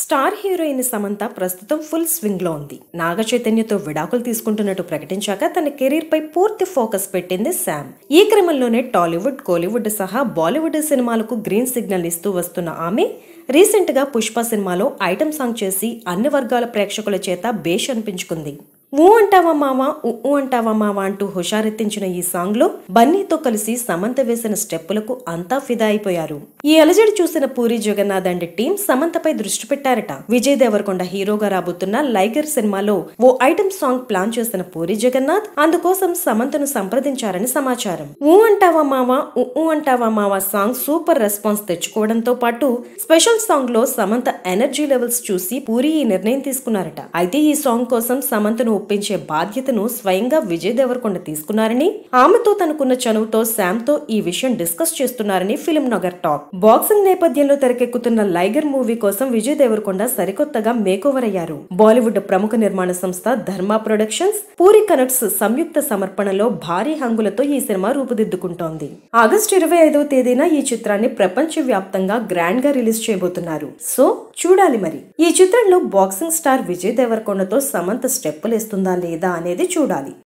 star heroine Samantha ప్రస్తుతం full స్వింగ్లో ఉంది నాగ చైతన్యతో విడాకులు తీసుకుంటున్నట్టు ప్రకటించాక తన కెరీర్ పై పూర్తి ఫోకస్ పెట్టింది శామ్ ఈ క్రమంలోనే టాలీవుడ్ కోలీవుడ్ సహా బాలీవుడ్ సినిమాలకు గ్రీన్ సిగ్నల్ ఇస్తూ వస్తున్న ఆమె రీసెంట్గా పుష్ప సినిమాలో ఐటమ్ సాంగ్ చేసి అన్ని వర్గాల ప్రేక్షకుల చేత బేష్ అనిపించుకుంది ఊ అంటావా మావా ఊ అంటావా మావా అంటూ హుషారెత్తించిన ఈ సాంగ్ లో బన్నీతో కలిసి సమంత వేసిన స్టెప్పులకు అంతా ఫిదా అయిపోయారు ఈ అలజడి చూసిన పూరి జగన్నాథ్ అండ్ టీం సమంతపై దృష్టి పెట్టారట విజయ్ దేవరకొండ హీరోగా రాబోతున్న లైగర్ సినిమాలో ఓ ఐటమ్ సాంగ్ ప్లాన్ చేసిన పూరి జగన్నాథ్ అందుకోసం సమంతను సంప్రదించారని సమాచారం ఊ అంటావా మావా ఊ అంటావా మావా సాంగ్ సూపర్ రెస్పాన్స్ తెచ్చుకోవడంతో పాటు స్పెషల్ సాంగ్ లో సమంత ఎనర్జీ లెవెల్స్ చూసి పూరి ఈ నిర్ణయం తీసుకున్నారట అయితే ఈ సాంగ్ కోసం సమంతను ఒప్పించే బాధ్యతను స్వయంగా విజయ్ దేవరకొండ తీసుకున్నారని ఆమెతో తనకున్న చనువుతో తో ఈ విషయం డిస్కస్ చేస్తున్నారని ఫిలిం నగర్ టాక్ బాక్సింగ్ నేపథ్యంలో తెరకెక్కుతున్న లైగర్ మూవీ కోసం విజయ్ దేవరకొండ సరికొత్తగా మేకోవర్ అయ్యారు బాలీవుడ్ ప్రముఖ నిర్మాణ సంస్థ ధర్మ ప్రొడక్షన్స్ పూరి కనెక్ట్స్ సంయుక్త సమర్పణలో భారీ హంగులతో ఈ సినిమా రూపుదిద్దుకుంటోంది ఆగస్టు ఇరవై ఐదవ తేదీన ఈ చిత్రాన్ని ప్రపంచ వ్యాప్తంగా గ్రాండ్ గా రిలీజ్ చేయబోతున్నారు సో చూడాలి మరి ఈ చిత్రంలో బాక్సింగ్ స్టార్ విజయ్ దేవరకొండతో సమంత స్టెప్పులు చేస్తుందా లేదా అనేది చూడాలి